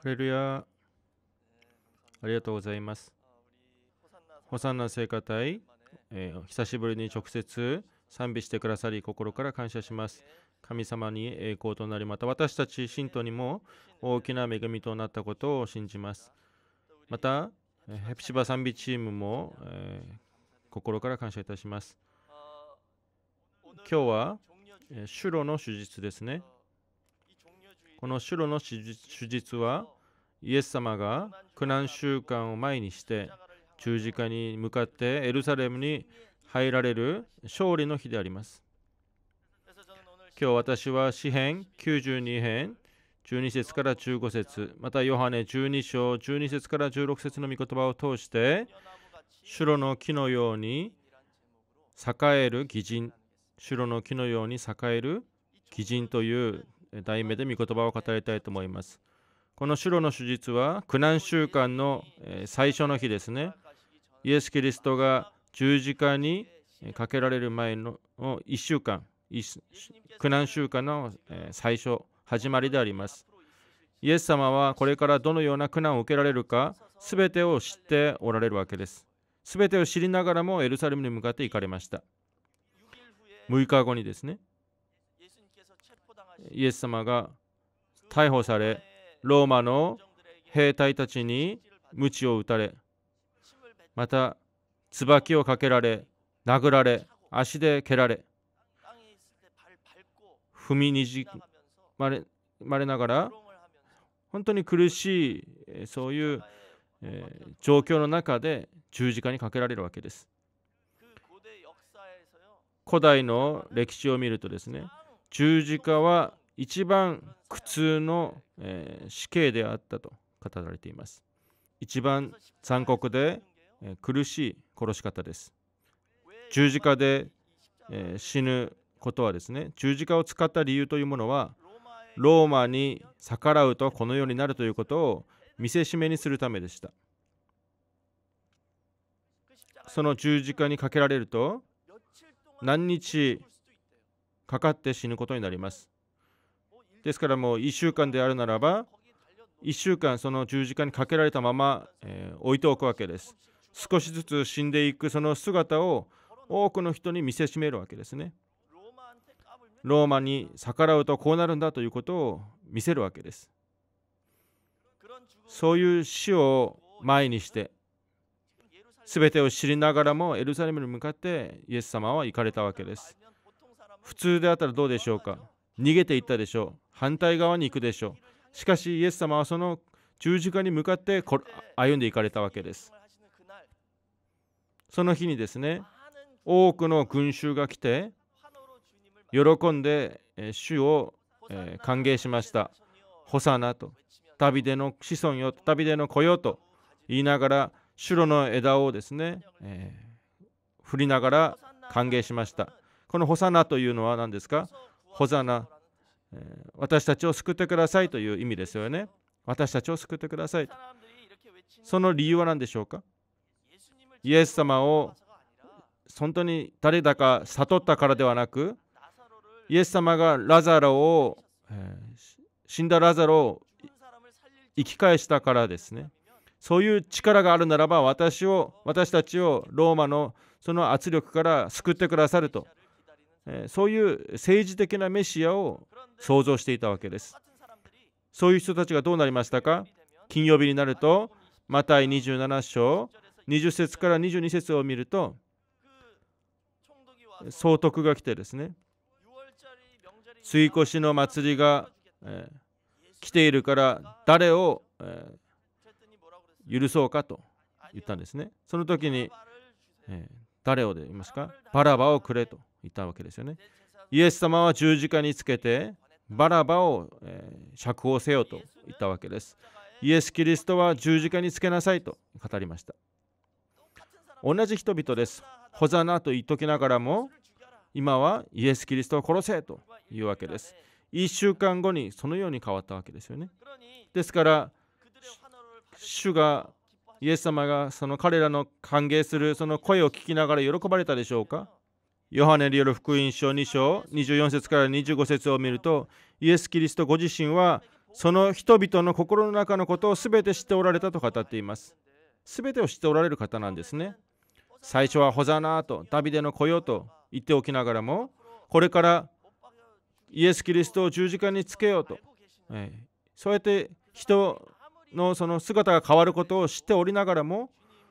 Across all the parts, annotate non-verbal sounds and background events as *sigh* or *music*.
ハレルヤありがとうございます。ホサンナ聖歌隊、えー、久しぶりに直接賛美してくださり、心から感謝します。神様に栄光となり、また私たち信徒にも大きな恵みとなったことを信じます。また、ヘプシバ賛美チームも、えー、心から感謝いたします。今日は、えー、シュロの手術ですね。この白の手術はイエス様が苦難習慣を前にして十字架に向かってエルサレムに入られる勝利の日であります。今日私は詩編92編12節から15節またヨハネ12章12節から16節の御言葉を通して白の木のように栄える義人白の木のように栄える義人という題名で御言葉を語りたいと思います。この白の手術は苦難週間の最初の日ですね。イエス・キリストが十字架にかけられる前の1週間、苦難週間の最初、始まりであります。イエス様はこれからどのような苦難を受けられるか、すべてを知っておられるわけです。すべてを知りながらもエルサレムに向かって行かれました。6日後にですね、イエス様が逮捕され、ローマの兵隊たちに鞭を打たれ、また椿をかけられ、殴られ、足で蹴られ、踏みにじまれまれながら、本当に苦しい、そういう、えー、状況の中で十字架にかけられるわけです。古代の歴史を見るとですね、十字架は一番苦痛の、えー、死刑であったと語られています。一番残酷で、えー、苦しい殺し方です。十字架で、えー、死ぬことはですね、十字架を使った理由というものは、ローマに逆らうとこのようになるということを見せしめにするためでした。その十字架にかけられると、何日かかって死ぬことになります。ですからもう1週間であるならば、1週間その十字架にかけられたまま、えー、置いておくわけです。少しずつ死んでいくその姿を多くの人に見せしめるわけですね。ローマに逆らうとこうなるんだということを見せるわけです。そういう死を前にして、すべてを知りながらもエルサレムに向かってイエス様は行かれたわけです。普通であったらどうでしょうか逃げていったでしょう反対側に行くでしょうしかしイエス様はその十字架に向かって歩んでいかれたわけですその日にですね多くの群衆が来て喜んで主を歓迎しましたホサナと旅での子孫よ旅での子よと言いながら白の枝をですね、えー、振りながら歓迎しましたこのホサナというのは何ですかホザナ、え私たちを救ってくださいという意味ですよね。私たちを救ってください。その理由は何でしょうかイエス様を本当に誰だか悟ったからではなく、イエス様がラザロを、え死んだラザロを生き返したからですね。そういう力があるならば私を私たちをローマのその圧力から救ってくださるとそういう政治的なメシアを想像していたわけです。そういう人たちがどうなりましたか金曜日になると、マタイ27章、20節から22節を見ると、総督が来てですね、追越の祭りが、え来ているから誰を、え許そうかと言ったんですね。その時に、え誰をで言いますかバラバをくれと。いたわけですよね。イエス様は十字架につけてバラバを、え釈放せよと言ったわけです。イエス・キリストは十字架につけなさいと語りました。同じ人々です。ホザナと言っときながらも、今はイエス・キリストを殺せというわけです。1週間後にそのように変わったわけですよね。ですから、主が、イエス様がその彼らの歓迎するその声を聞きながら喜ばれたでしょうかヨハネによる福音書2章24節から25節を見るとイエス・キリストご自身はその人々の心の中のことを全て知っておられたと語っています全てを知っておられる方なんですね最初はホザナーとダビデの子よと言っておきながらもこれからイエス・キリストを十字架につけようと、そうやって人のその姿が変わることを知っておりながらも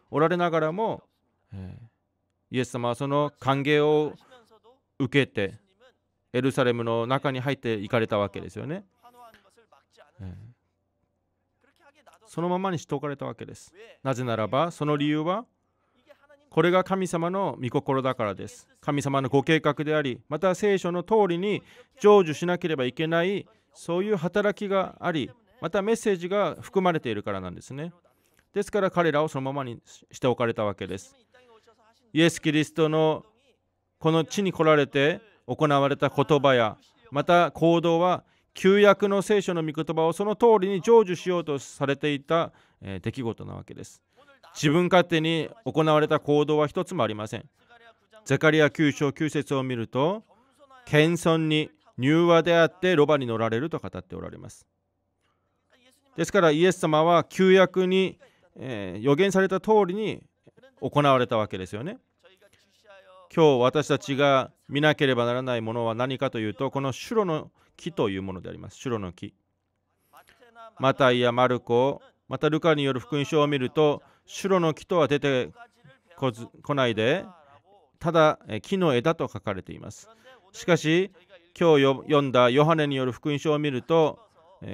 おられながらも、イエス様はその歓迎を受けてエルサレムの中に入っていかれたわけですよね。そのままにしておかれたわけです。なぜならばその理由はこれが神様の御心だからです。神様のご計画であり、また聖書の通りに成就しなければいけない、そういう働きがあり、またメッセージが含まれているからなんですね。ですから彼らをそのままにしておかれたわけです。イエス・キリストのこの地に来られて行われた言葉やまた行動は旧約の聖書の御言葉をその通りに成就しようとされていた、え出来事なわけです。自分勝手に行われた行動は一つもありません。ゼカリア9章9節を見ると、謙遜に柔和であってロバに乗られると語っておられます。ですからイエス様は旧約に、えー、予言された通りに行われたわけですよね。今日私たちが見なければならないものは何かというとこの白の木というものであります。白の木。マタイやマルコ、またルカによる福音書を見ると、白の木とは出てこないで、ただ木の枝と書かれています。しかし、今日読んだヨハネによる福音書を見ると、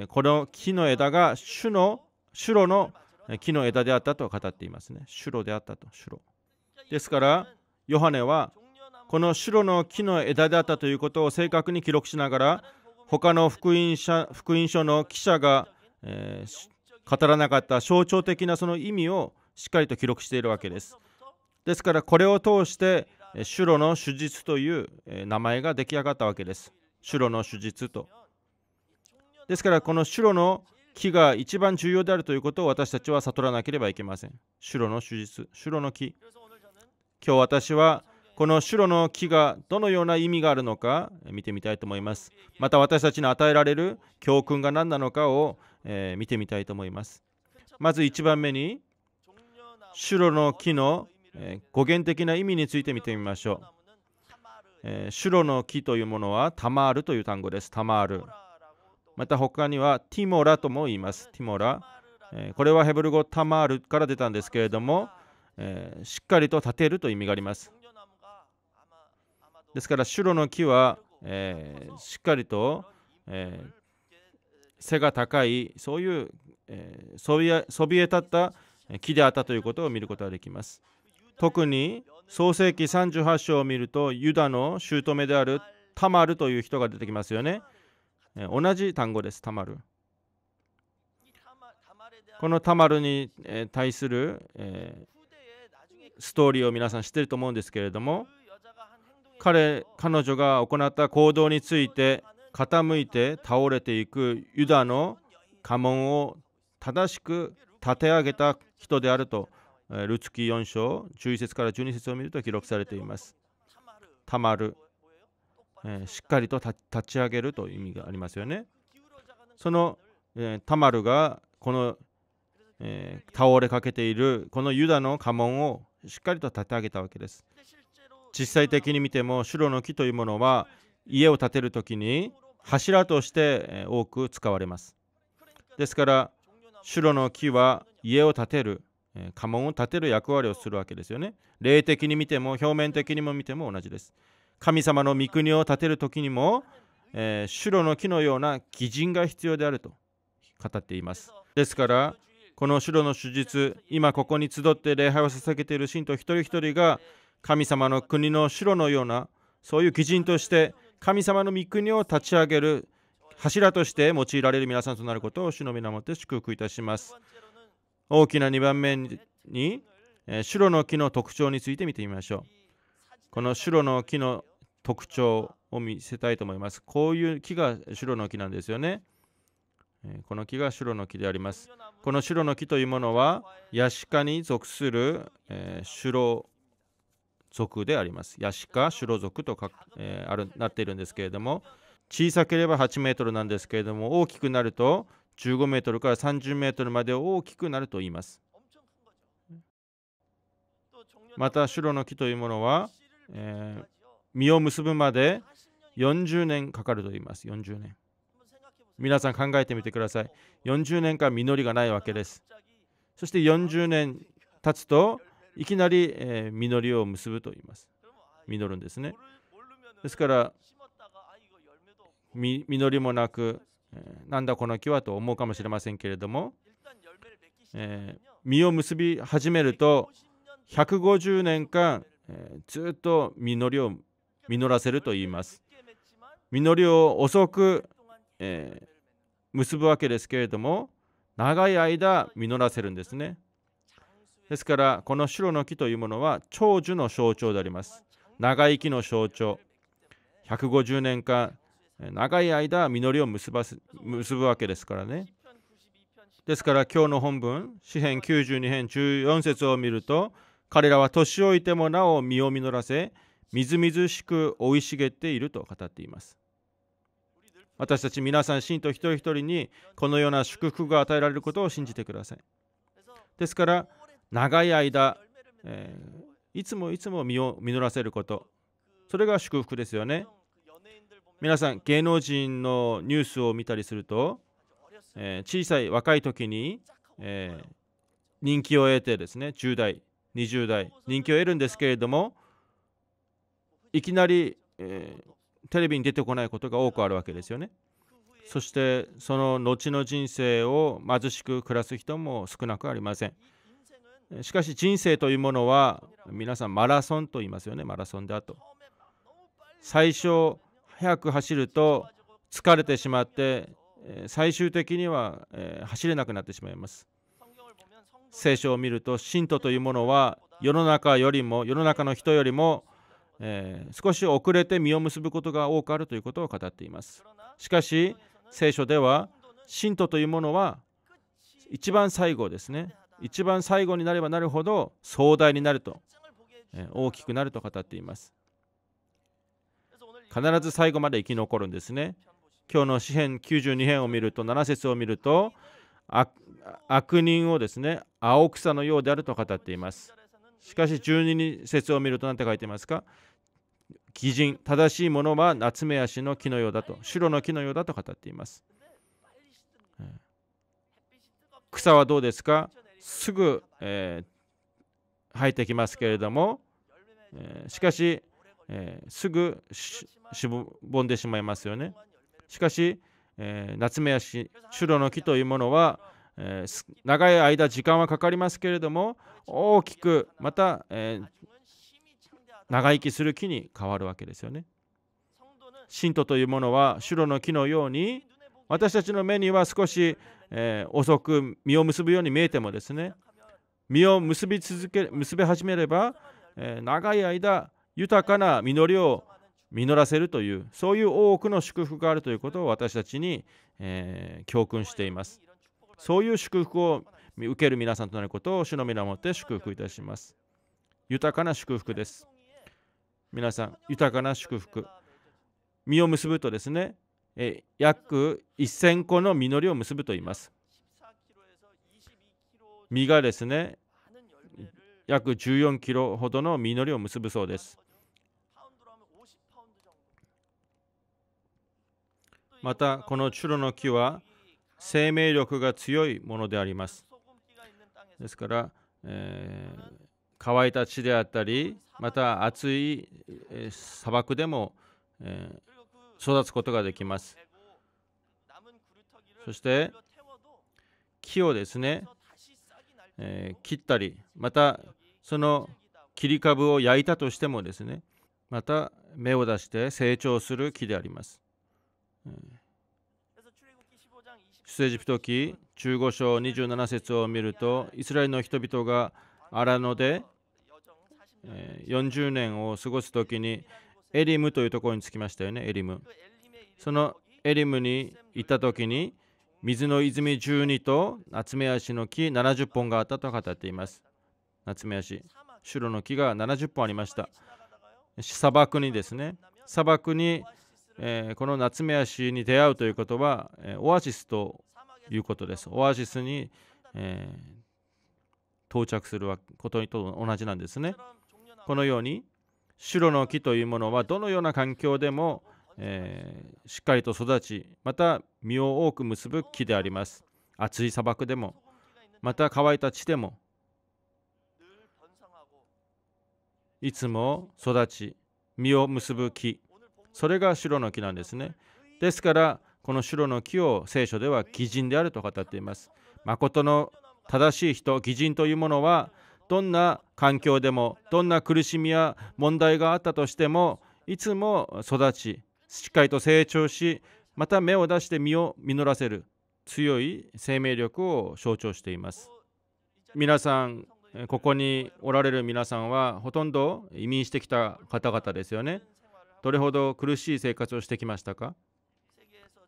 この木の枝が主の、白の木の枝であったと語っていますね。白であったと、白。ですから、ヨハネはこの白の木の枝であったということを正確に記録しながら、他の福音書福音書の記者が、えー、語らなかった象徴的なその意味をしっかりと記録しているわけです。ですから、これを通して、シュロの手術という名前が出来上がったわけです。シュロの手術と。ですから、このシュロの木が一番重要であるということを私たちは悟らなければいけません。シュロの手術、シュロの木。今日私はこのシュロの木がどのような意味があるのか見てみたいと思います。また私たちに与えられる教訓が何なのかを、え見てみたいと思います。まず1番目に、シュロの木の、え語源的な意味について見てみましょう。えシュロの木というものはタマールという単語です。タマール。また他にはティモラとも言います。ティモラ。えー、これはヘブル語タマールから出たんですけれども、えー、しっかりと立てるという意味があります。ですから、白の木は、えー、しっかりと、え背が高い、そういう、えそびえそびえ立った木であったということを見ることができます。特に創世紀38章を見ると、ユダの姑であるタマルという人が出てきますよね。同じ単語です、たまる。このたまるに対するストーリーを皆さん知ってると思うんですけれども、彼、彼女が行った行動について傾いて倒れていくユダの家紋を正しく立て上げた人であると、ルツキ4章、11節から12節を見ると記録されています。たまる。えー、しっかりと立ち上げるという意味がありますよね。その、えー、タマルがこの、えー、倒れかけているこのユダの家紋をしっかりと立て上げたわけです。実際的に見ても白の木というものは家を建てる時に柱として多く使われます。ですから白の木は家を建てる家紋を建てる役割をするわけですよね。霊的に見ても表面的にも見ても同じです。神様の御国を建てる時にも、えー、白の木のような義人が必要であると語っています。ですから、この白の手術、今ここに集って礼拝を捧げている信徒一人一人が、神様の国の白のような、そういう基人として、神様の御国を立ち上げる柱として用いられる皆さんとなることを主の皆もって祝福いたします。大きな2番目に、え白の木の特徴について見てみましょう。この白の木の特徴を見せたいと思います。こういう木が白の木なんですよね。この木が白の木であります。この白の木というものは、ヤシカに属する、えー、白族であります。ヤシカ、白族とえー、あるなっているんですけれども、小さければ8メートルなんですけれども、大きくなると15メートルから30メートルまで大きくなると言います。また、白の木というものは、えー、実を結ぶまで40年かかると言います。40年。皆さん考えてみてください。40年間実りがないわけです。そして40年経つといきなり、えー、実りを結ぶと言います。実るんですね。ですから実りもなく、えー、なんだこの木はと思うかもしれませんけれども、えー、実を結び始めると150年間えー、ずっと実りを実らせると言います *laughs* 実りを遅く、えー、結ぶわけですけれども長い間実らせるんですねですからこの白の木というものは長寿の象徴であります長生きの象徴150年間長い間実りを結ば結ぶわけですからねですから今日の本文詩編92編14節を見ると彼らは年老いてもなお身を実らせ、みずみずしく生い茂っていると語っています。私たち皆さん、信徒一人一人にこのような祝福が与えられることを信じてください。ですから、長い間、えー、いつもいつも身を実らせること、それが祝福ですよね。皆さん、芸能人のニュースを見たりすると、えー、小さい若い時に、えー、人気を得てですね、10代、20代人気を得るんですけれどもいきなり、えー、テレビに出てこないことが多くあるわけですよねそしてその後の人生を貧しく暮らす人も少なくありませんしかし人生というものは皆さんマラソンと言いますよねマラソンであと最初速く走ると疲れてしまって最終的には走れなくなってしまいます聖書を見ると信徒というものは世の中よりも世の中の人よりも、えー、少し遅れて実を結ぶことが多くあるということを語っていますしかし聖書では信徒というものは一番最後ですね一番最後になればなるほど壮大になると、えー、大きくなると語っています必ず最後まで生き残るんですね今日の詩編92編を見ると7節を見ると悪人をですね青草のようであると語っています。しかし12節を見ると何て書いていますか偽人、正しいものは夏目足の木のようだと、白の木のようだと語っています。草はどうですかすぐ、えー、生えてきますけれども、えー、しかし、えー、すぐしぼんでしまいますよね。しかし、えー、夏目足、白の木というものはえー、長い間時間はかかりますけれども大きくまた、えー、長生きする木に変わるわけですよね。信徒というものは白の木のように私たちの目には少し、えー、遅く実を結ぶように見えてもですね実を結び続け結び始めれば、え長い間豊かな実りを実らせるというそういう多くの祝福があるということを私たちに、え教訓しています。そういう祝福を受ける皆さんとなることを主の皆をもって祝福いたします。豊かな祝福です。皆さん、豊かな祝福。実を結ぶとですね、え約1000個の実りを結ぶと言います。実がですね、約14キロほどの実りを結ぶそうです。また、このチュロの木は、生命力が強いものであります。ですから、えー、乾いた地であったり、また暑い砂漠でも、えー、育つことができます。そして木をですね、えー、切ったり、またその切り株を焼いたとしてもですね、また芽を出して成長する木であります。出エジプト記中5章27節を見るとイスラエルの人々がアラノで40年を過ごす時にエリムというところに着きましたよねエリムそのエリムに行った時に水の泉12と夏目足の木70本があったと語っています夏目足白の木が70本ありました砂漠にですね砂漠にえー、この夏目足に出会うということは、えー、オアシスということです。オアシスに、えー、到着することと同じなんですね。このように白の木というものはどのような環境でも、えー、しっかりと育ちまた実を多く結ぶ木であります。暑い砂漠でもまた乾いた地でもいつも育ち実を結ぶ木それが白の木なんですねですからこの白の木を聖書では義人であると語っています誠の正しい人義人というものはどんな環境でもどんな苦しみや問題があったとしてもいつも育ちしっかりと成長しまた芽を出して実を実らせる強い生命力を象徴しています皆さんここにおられる皆さんはほとんど移民してきた方々ですよねどれほど苦しい生活をしてきましたか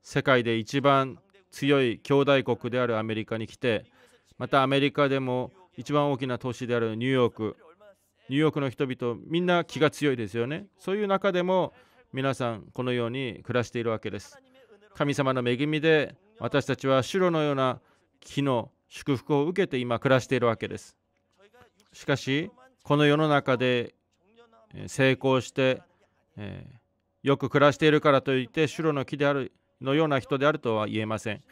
世界で一番強い兄弟国であるアメリカに来てまたアメリカでも一番大きな都市であるニューヨークニューヨークの人々みんな気が強いですよねそういう中でも皆さんこのように暮らしているわけです神様の恵みで私たちは白のような木の祝福を受けて今暮らしているわけですしかしこの世の中で成功してえー、よく暮らしているからといって白の木であるのような人であるとは言えません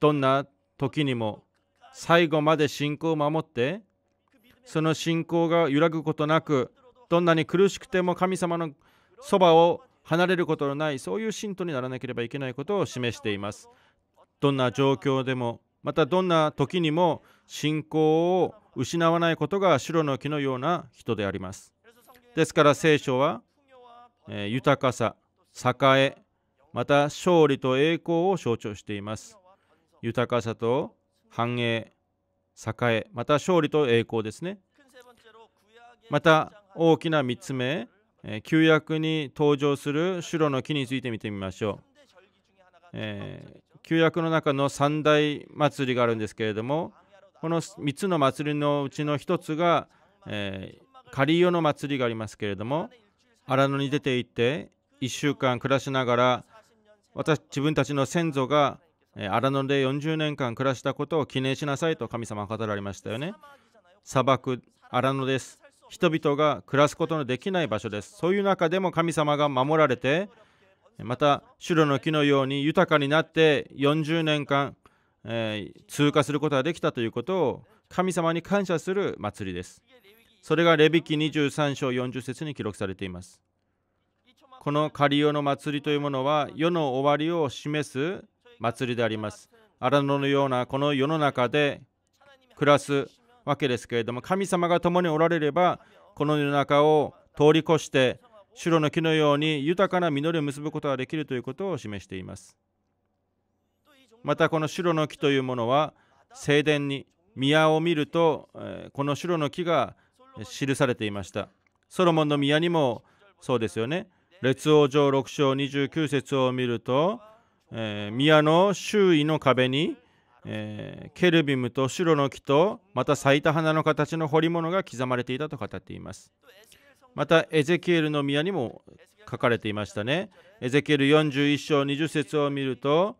どんな時にも最後まで信仰を守ってその信仰が揺らぐことなくどんなに苦しくても神様のそばを離れることのないそういう信徒にならなければいけないことを示していますどんな状況でもまたどんな時にも信仰を失わないことが白の木のような人でありますですから聖書は豊かさ栄えまた勝利と栄光を象徴しています豊かさと繁栄栄えまた勝利と栄光ですねまた大きな3つ目旧約に登場する白の木について見てみましょう、えー、旧約の中の三大祭りがあるんですけれどもこの3つの祭りのうちの1つが、えー、カリオの祭りがありますけれども荒野に出て行って1週間暮らしながら私自分たちの先祖が荒野で40年間暮らしたことを記念しなさいと神様は語られましたよね砂漠荒野です人々が暮らすことのできない場所ですそういう中でも神様が守られてまた白の木のように豊かになって40年間、えー、通過することができたということを神様に感謝する祭りですそれがレビキ23章40節に記録されていますこのカリオの祭りというものは世の終わりを示す祭りであります荒野のようなこの世の中で暮らすわけですけれども神様が共におられればこの世の中を通り越して白の木のように豊かな実りを結ぶことができるということを示していますまたこの白の木というものは正殿に宮を見るとこの白の木が記されていましたソロモンの宮にもそうですよね列王上6章29節を見ると、えー、宮の周囲の壁に、えー、ケルビムと白の木とまた咲いた花の形の彫り物が刻まれていたと語っていますまたエゼキエルの宮にも書かれていましたねエゼキエル41章20節を見ると、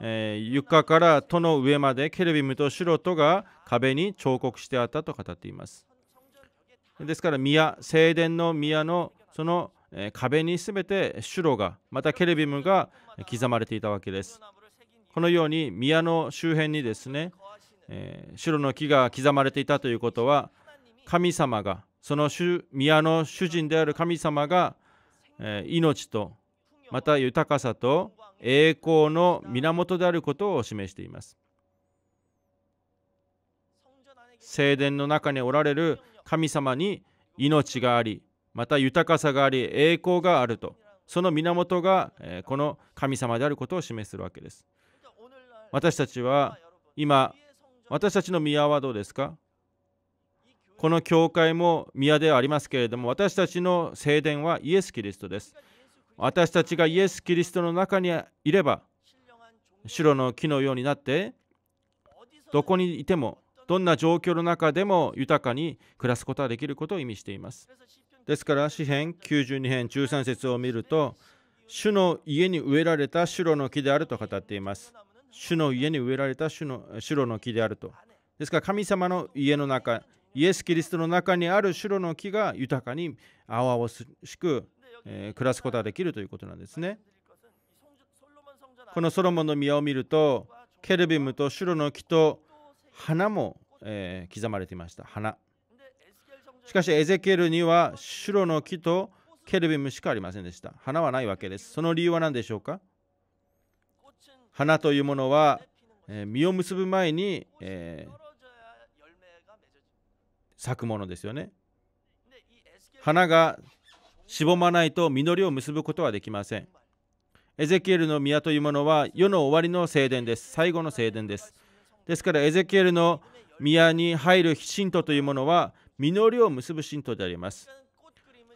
えー、床から戸の上までケルビムと白とが壁に彫刻してあったと語っていますですから宮正殿の宮のその壁に全てシュロがまたケレビムが刻まれていたわけですこのように宮の周辺にですね、えシュロの木が刻まれていたということは神様がその宮の主人である神様が、え命とまた豊かさと栄光の源であることを示しています聖殿の中におられる神様に命があり、また豊かさがあり、栄光があると。その源がこの神様であることを示するわけです。私たちは今、私たちの宮はどうですかこの教会も宮ではありますけれども、私たちの聖殿はイエス・キリストです。私たちがイエス・キリストの中にいれば、白の木のようになって、どこにいてもどんな状況の中でも豊かに暮らすことができることを意味しています。ですから、詩編92編13節を見ると、主の家に植えられた白の木であると語っています。主の家に植えられた主の白の木であると。ですから、神様の家の中、イエス・キリストの中にある白の木が豊かに青々しく、え暮らすことができるということなんですね。このソロモンの宮を見ると、ケルビムと白の木と花もえー、刻まれていました花しかしエゼケルには白の木とケルビムしかありませんでした花はないわけですその理由は何でしょうか花というものは、えー、実を結ぶ前に、えー、咲くものですよね花がしぼまないと実りを結ぶことはできませんエゼキエルの宮というものは世の終わりの聖殿です。最後の聖殿です。ですからエゼキエルの宮に入る信徒というものは実りを結ぶ信徒であります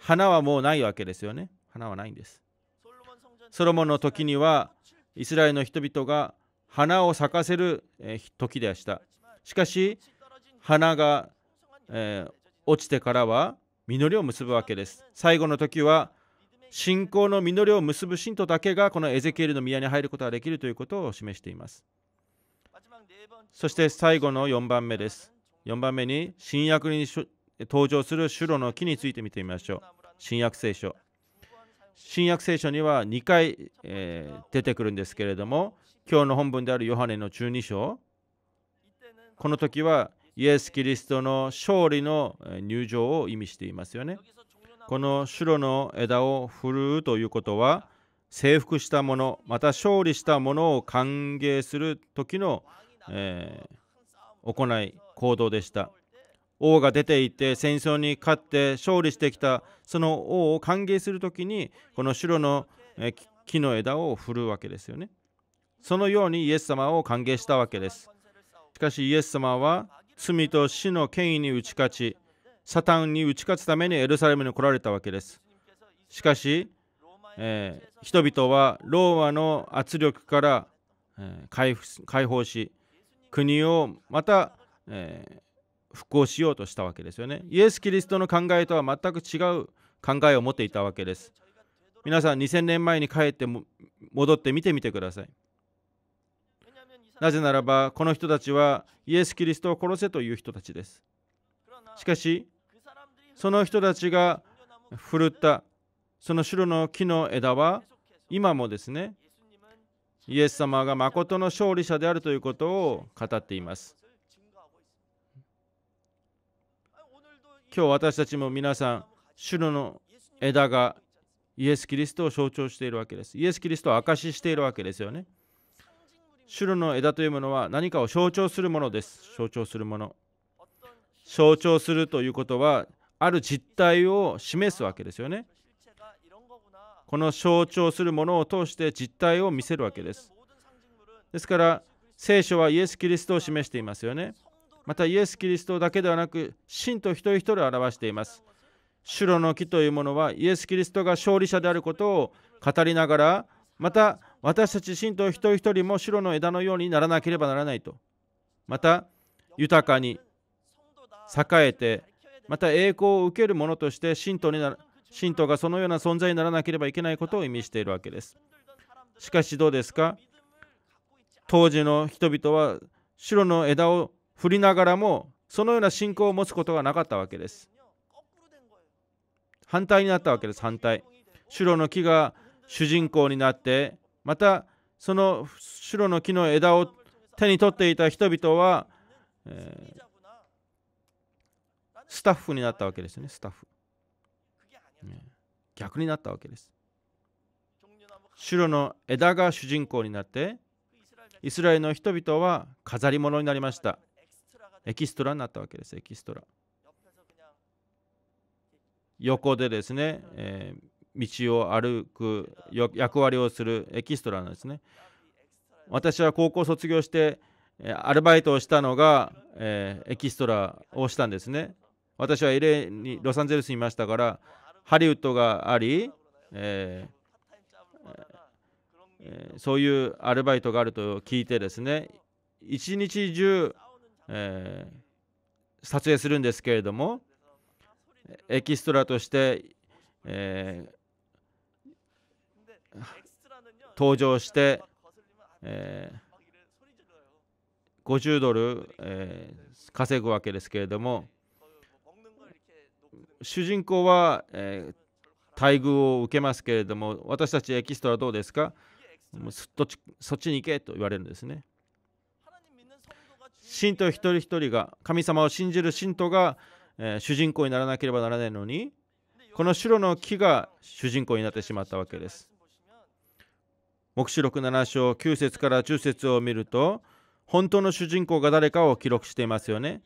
花はもうないわけですよね花はないんですソロモンの時にはイスラエルの人々が花を咲かせる時でしたしかし花が、えー、落ちてからは実りを結ぶわけです最後の時は信仰の実りを結ぶ信徒だけがこのエゼキエルの宮に入ることができるということを示していますそして最後の4番目です。4番目に新約に登場するシュロの木について見てみましょう。新約聖書。新約聖書には2回、えー、出てくるんですけれども、今日の本文であるヨハネの12章、この時はイエス・キリストの勝利の入場を意味していますよね。このシュロの枝を振るうということは、征服したもの、また勝利したものを歓迎する時のえー、行い行動でした王が出て行って戦争に勝って勝利してきたその王を歓迎する時にこの白の木の枝を振るわけですよねそのようにイエス様を歓迎したわけですしかしイエス様は罪と死の権威に打ち勝ちサタンに打ち勝つためにエルサレムに来られたわけですしかし、えー、人々はローマの圧力から、えー、解放し国をまた、えー、復興しようとしたわけですよね。イエス・キリストの考えとは全く違う考えを持っていたわけです。皆さん2000年前に帰って戻って見てみてください。なぜならばこの人たちはイエス・キリストを殺せという人たちです。しかしその人たちが振るったその白の木の枝は今もですねイエス様が誠の勝利者であるということを語っています。今日私たちも皆さん、主の枝がイエス・キリストを象徴しているわけです。イエス・キリストを証ししているわけですよね。主の枝というものは何かを象徴するものです。象徴するもの。象徴するということは、ある実態を示すわけですよね。この象徴するものを通して実態を見せるわけです。ですから聖書はイエス・キリストを示していますよね。またイエス・キリストだけではなく信徒一人一人を表しています。シロの木というものはイエス・キリストが勝利者であることを語りながらまた私たち信徒一人一人もシロの枝のようにならなければならないとまた豊かに栄えてまた栄光を受けるものとして信徒にな信徒がそのような存在にならなければいけないことを意味しているわけです。しかしどうですか当時の人々は白の枝を振りながらもそのような信仰を持つことがなかったわけです。反対になったわけです、反対。白の木が主人公になって、またその白の木の枝を手に取っていた人々は、えー、スタッフになったわけですね、スタッフ。逆になったわけです。白の枝が主人公になってイスラエルの人々は飾り物になりました。エキストラになったわけです、エキストラ。横でですね、えー、道を歩く役割をするエキストラなんですね。私は高校卒業して、えアルバイトをしたのが、えー、エキストラをしたんですね。私は LA にロサンゼルスにいましたから、ハリウッドがあり、ええそういうアルバイトがあると聞いてですね一日中、えー、撮影するんですけれどもエキストラとして、えー、登場して、えー、50ドル、えー、稼ぐわけですけれども主人公は、えー、待遇を受けますけれども私たちエキストラどうですかそっちそっちに行けと言われるんですね。信徒一人一人が神様を信じる信徒が、えー、主人公にならなければならないのにこの白の木が主人公になってしまったわけです。黙示録7章9節から10節を見ると本当の主人公が誰かを記録していますよね。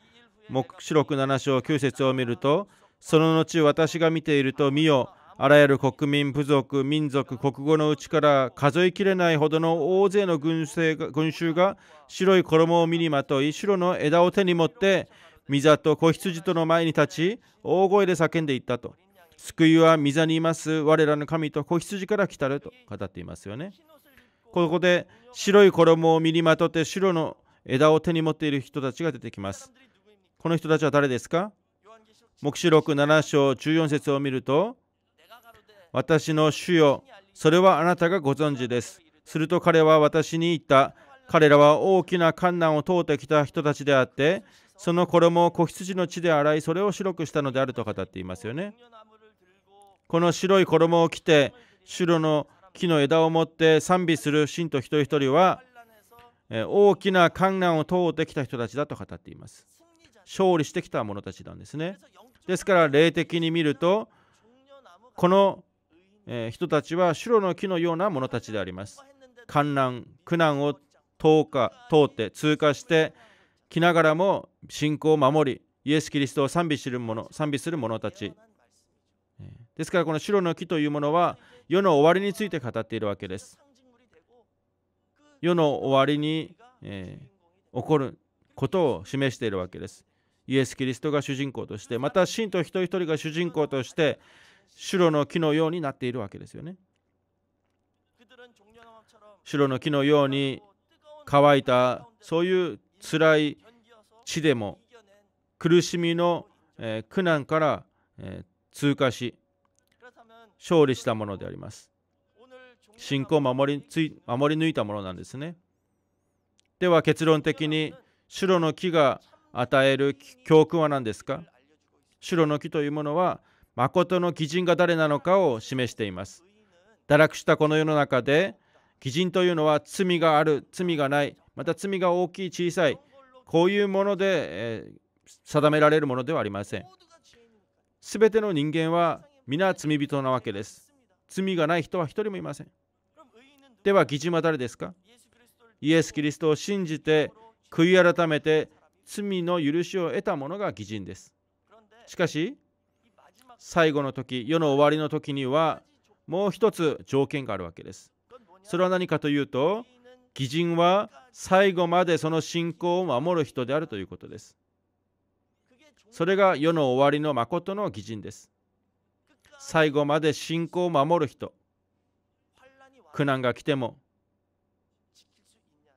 黙示録7章9節を見るとその後私が見ていると見よあらゆる国民、部族、民族、国語のうちから数えきれないほどの大勢の群群衆が白い衣を身にまとい、白の枝を手に持って、御座と子羊との前に立ち、大声で叫んでいったと。救いは御座にいます、我らの神と子羊から来たると語っていますよね。ここで白い衣を身にまとって白の枝を手に持っている人たちが出てきます。この人たちは誰ですか黙示録7章14節を見ると私の主よそれはあなたがご存知ですすると彼は私に言った彼らは大きな観難を通ってきた人たちであってその衣を子羊の血で洗いそれを白くしたのであると語っていますよねこの白い衣を着て白の木の枝を持って賛美する信徒一人一人は大きな観難を通ってきた人たちだと語っています勝利してきた者たちなんですねですから霊的に見るとこの、え人たちは白の木のような者たちであります。観覧苦難を通過通って通過して来ながらも信仰を守りイエス・キリストを賛美する者賛美する者たちですからこの白の木というものは世の終わりについて語っているわけです。世の終わりに、えー、起こることを示しているわけです。イエス・キリストが主人公としてまた信徒一人一人が主人公として白の木のようになっているわけですよね白の木のように乾いたそういう辛い地でも苦しみの、え苦難から、え通過し勝利したものであります信仰を守りつい守り抜いたものなんですねでは結論的に白の木が与える教訓は何ですか白の木というものは誠の基人が誰なのかを示しています。堕落したこの世の中で基人というのは罪がある罪がないまた罪が大きい小さいこういうもので、えー、定められるものではありません。すべての人間は皆罪人なわけです。罪がない人は一人もいません。では、義人は誰ですかイエス・キリストを信じて、悔い改めて、罪の許しを得た者が義人です。しかし、最後の時、世の終わりの時には、もう一つ条件があるわけです。それは何かというと、義人は最後までその信仰を守る人であるということです。それが世の終わりの誠の義人です。最後まで信仰を守る人。苦難が来ても、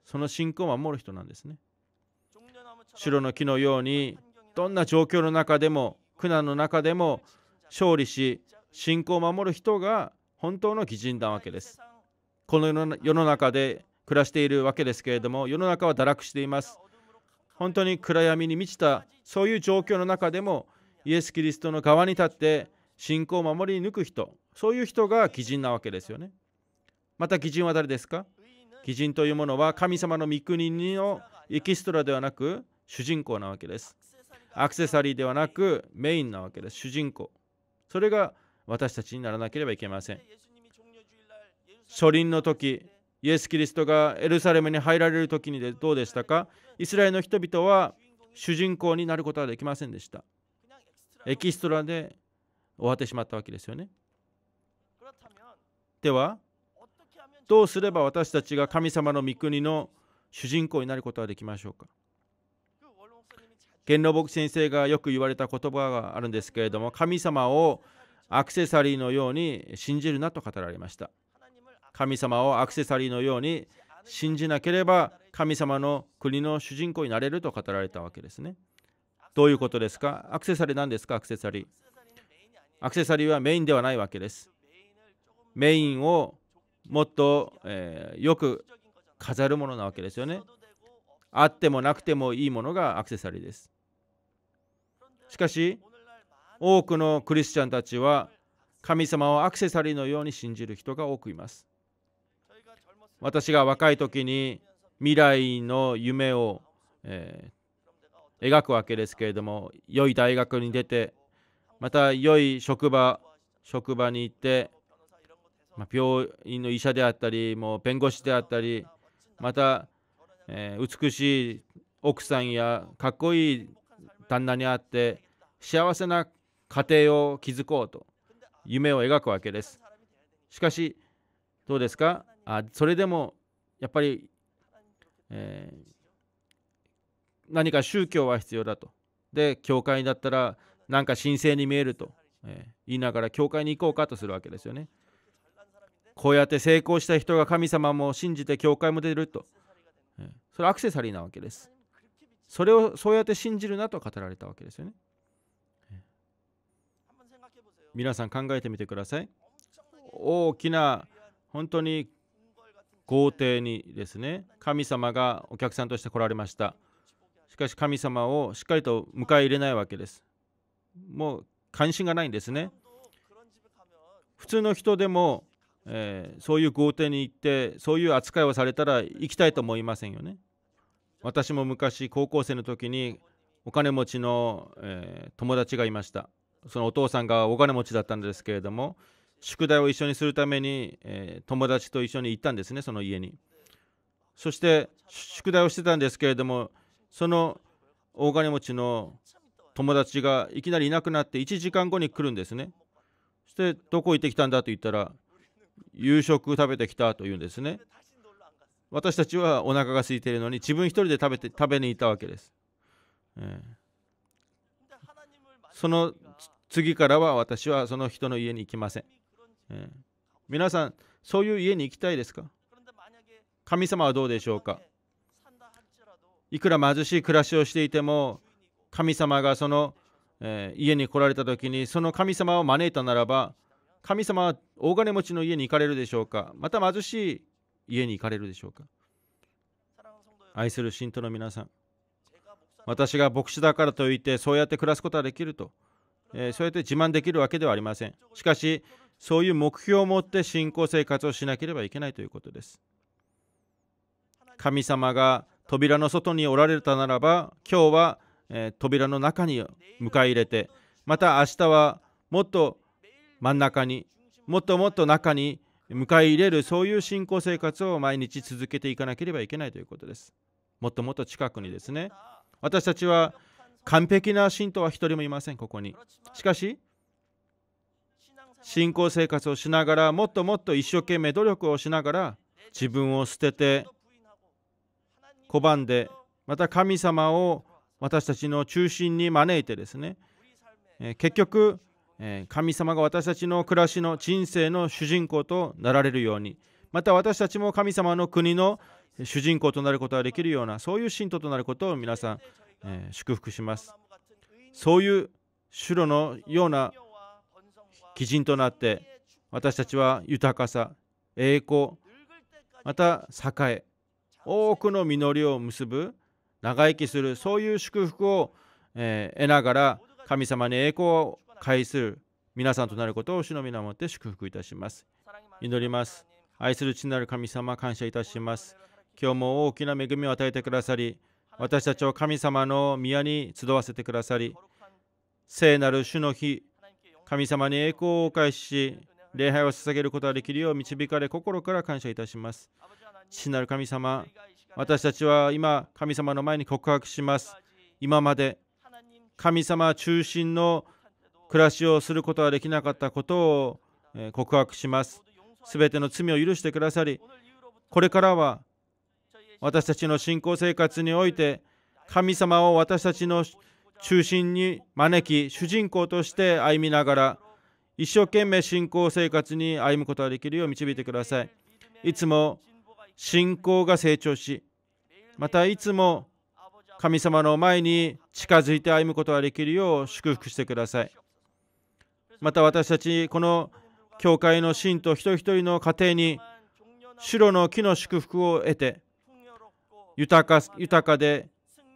その信仰を守る人なんですね。白の木のようにどんな状況の中でも苦難の中でも勝利し信仰を守る人が本当の義人なわけです。この世の中で暮らしているわけですけれども世の中は堕落しています。本当に暗闇に満ちたそういう状況の中でもイエス・キリストの側に立って信仰を守り抜く人そういう人が義人なわけですよね。また義人は誰ですか義人というものは神様の御国のエキストラではなく主人公なわけですアクセサリーではなくメインなわけです主人公それが私たちにならなければいけません初輪の時イエス・キリストがエルサレムに入られる時にどうでしたかイスラエルの人々は主人公になることはできませんでしたエキストラで終わってしまったわけですよねではどうすれば私たちが神様の御国の主人公になることはできましょうか元老牧先生がよく言われた言葉があるんですけれども神様をアクセサリーのように信じるなと語られました神様をアクセサリーのように信じなければ神様の国の主人公になれると語られたわけですねどういうことですかアクセサリーなんですかアクセサリーアクセサリーはメインではないわけですメインをもっと、えー、よく飾るものなわけですよねあってもなくてもいいものがアクセサリーですしかし、多くのクリスチャンたちは神様をアクセサリーのように信じる人が多くいます。私が若い時に未来の夢を、えー、描くわけですけれども、良い大学に出て、また良い職場、職場に行って、まあ、病院の医者であったり、もう弁護士であったり、また、えー、美しい奥さんやかっこいい旦那に会って幸せな家庭を築こうと夢を描くわけです。しかし、どうですかあそれでもやっぱり、えー、何か宗教は必要だと。で、教会だったらなんか神聖に見えると、えー、言いながら教会に行こうかとするわけですよね。こうやって成功した人が神様も信じて教会も出ると、それアクセサリーなわけです。それをそうやって信じるなと語られたわけですよね皆さん考えてみてください大きな本当に豪邸にですね神様がお客さんとして来られましたしかし神様をしっかりと迎え入れないわけですもう関心がないんですね普通の人でも、えー、そういう豪邸に行ってそういう扱いをされたら行きたいと思いませんよね私も昔高校生の時にお金持ちの、えー、友達がいましたそのお父さんがお金持ちだったんですけれども宿題を一緒にするために、えー、友達と一緒に行ったんですねその家にそして宿題をしてたんですけれどもその大金持ちの友達がいきなりいなくなって1時間後に来るんですねそしてどこ行ってきたんだと言ったら夕食食べてきたというんですね私たちはお腹が空いているのに自分一人で食べて食べに行ったわけです、えー、その次からは私はその人の家に行きません、えー、皆さんそういう家に行きたいですか神様はどうでしょうかいくら貧しい暮らしをしていても神様がその、えー、家に来られた時にその神様を招いたならば神様は大金持ちの家に行かれるでしょうかまた貧しい家に行かれるでしょうか愛する信徒の皆さん私が牧師だからといってそうやって暮らすことはできると、えー、そうやって自慢できるわけではありませんしかしそういう目標を持って信仰生活をしなければいけないということです神様が扉の外におられたならば今日は、えー、扉の中に迎え入れてまた明日はもっと真ん中にもっともっと中に迎え入れるそういう信仰生活を毎日続けていかなければいけないということですもっともっと近くにですね私たちは完璧な信徒は一人もいませんここにしかし信仰生活をしながらもっともっと一生懸命努力をしながら自分を捨てて拒んでまた神様を私たちの中心に招いてですね結局え神様が私たちの暮らしの人生の主人公となられるようにまた私たちも神様の国の主人公となることができるようなそういう信徒となることを皆さん、え祝福しますそういう主路のような基人となって私たちは豊かさ栄光また栄え多くの実りを結ぶ長生きするそういう祝福を、え得ながら神様に栄光を介する皆さんとなることを主の皆をもって祝福いたします。祈ります。愛する父なる神様、感謝いたします。今日も大きな恵みを与えてくださり、私たちを神様の宮に集わせてくださり、聖なる主の日、神様に栄光を返し、礼拝を捧げることができるよう導かれ、心から感謝いたします。父なる神様、私たちは今、神様の前に告白します。今まで神様中心の暮らしをすることはできなかったことを告白します。すべての罪を許してくださり、これからは私たちの信仰生活において、神様を私たちの中心に招き、主人公として歩みながら、一生懸命信仰生活に歩むことができるよう導いてください。いつも信仰が成長し、またいつも神様の前に近づいて歩むことができるよう祝福してください。また私たちこの教会の信徒一人一人の家庭に白の木の祝福を得て豊か豊かで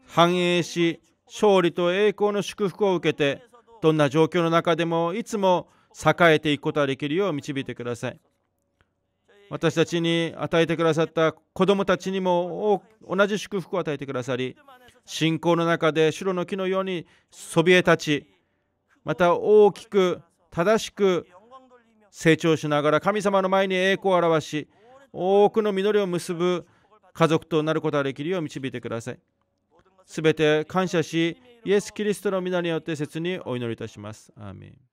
繁栄し勝利と栄光の祝福を受けてどんな状況の中でもいつも栄えていくことができるよう導いてください私たちに与えてくださった子どもたちにも同じ祝福を与えてくださり信仰の中で白の木のようにそびえ立ちまた大きく正しく成長しながら神様の前に栄光を表し多くの実りを結ぶ家族となることができるよう導いてください。すべて感謝し、イエス・キリストの皆によって切にお祈りいたします。アーメン